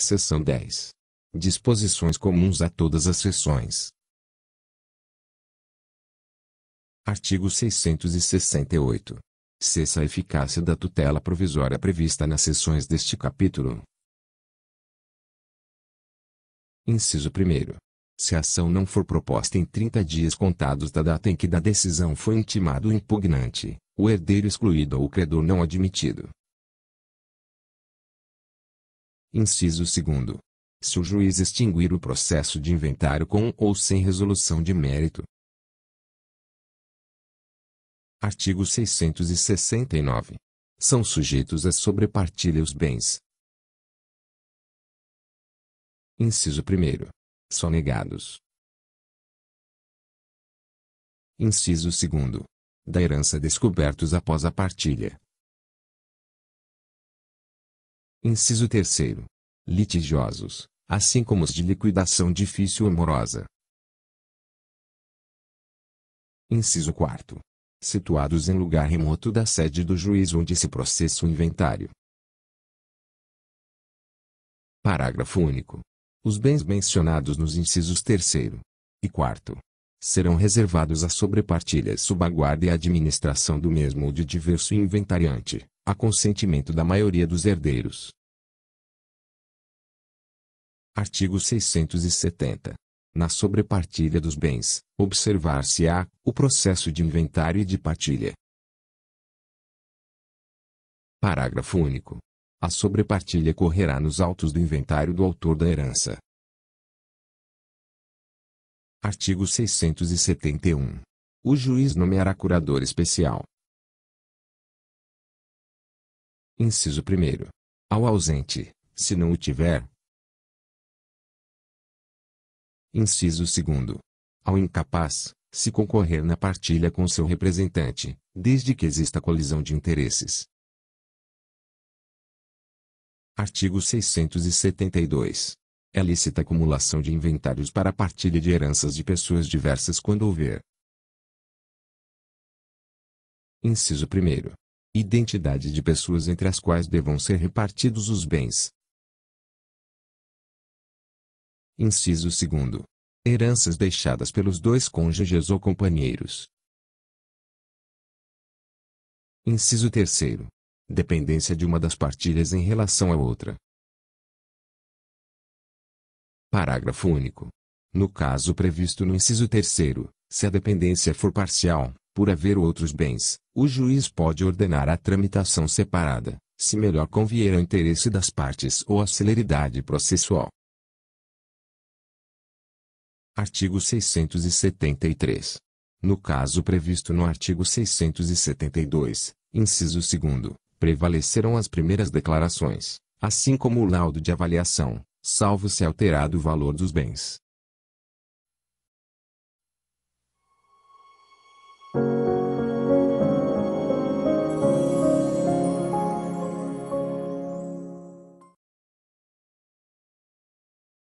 Seção 10. Disposições comuns a todas as sessões. Artigo 668. Cessa a eficácia da tutela provisória prevista nas sessões deste capítulo. Inciso 1. Se a ação não for proposta em 30 dias contados da data em que da decisão foi intimado o impugnante, o herdeiro excluído ou o credor não admitido, Inciso 2. Se o juiz extinguir o processo de inventário com ou sem resolução de mérito. Artigo 669. São sujeitos à sobrepartilha os bens. Inciso 1. Sonegados. Inciso 2. Da herança descobertos após a partilha. Inciso terceiro. Litigiosos, assim como os de liquidação difícil ou morosa. Inciso quarto. Situados em lugar remoto da sede do juiz onde se processa o inventário. Parágrafo único. Os bens mencionados nos incisos terceiro e quarto serão reservados à sobrepartilha, subaguarda e administração do mesmo ou de diverso inventariante, a consentimento da maioria dos herdeiros. Artigo 670. Na sobrepartilha dos bens, observar-se-á o processo de inventário e de partilha. Parágrafo único. A sobrepartilha correrá nos autos do inventário do autor da herança. Artigo 671. O juiz nomeará curador especial, Inciso 1. Ao ausente, se não o tiver. Inciso 2. Ao incapaz, se concorrer na partilha com seu representante, desde que exista colisão de interesses. Artigo 672. É lícita acumulação de inventários para a partilha de heranças de pessoas diversas quando houver. Inciso 1 identidade de pessoas entre as quais devam ser repartidos os bens. Inciso 2. Heranças deixadas pelos dois cônjuges ou companheiros. Inciso 3. Dependência de uma das partilhas em relação à outra. Parágrafo único. No caso previsto no inciso 3, se a dependência for parcial, por haver outros bens, o juiz pode ordenar a tramitação separada, se melhor convier ao interesse das partes ou à celeridade processual. Artigo 673. No caso previsto no artigo 672, inciso 2, prevalecerão as primeiras declarações, assim como o laudo de avaliação, salvo se alterado o valor dos bens.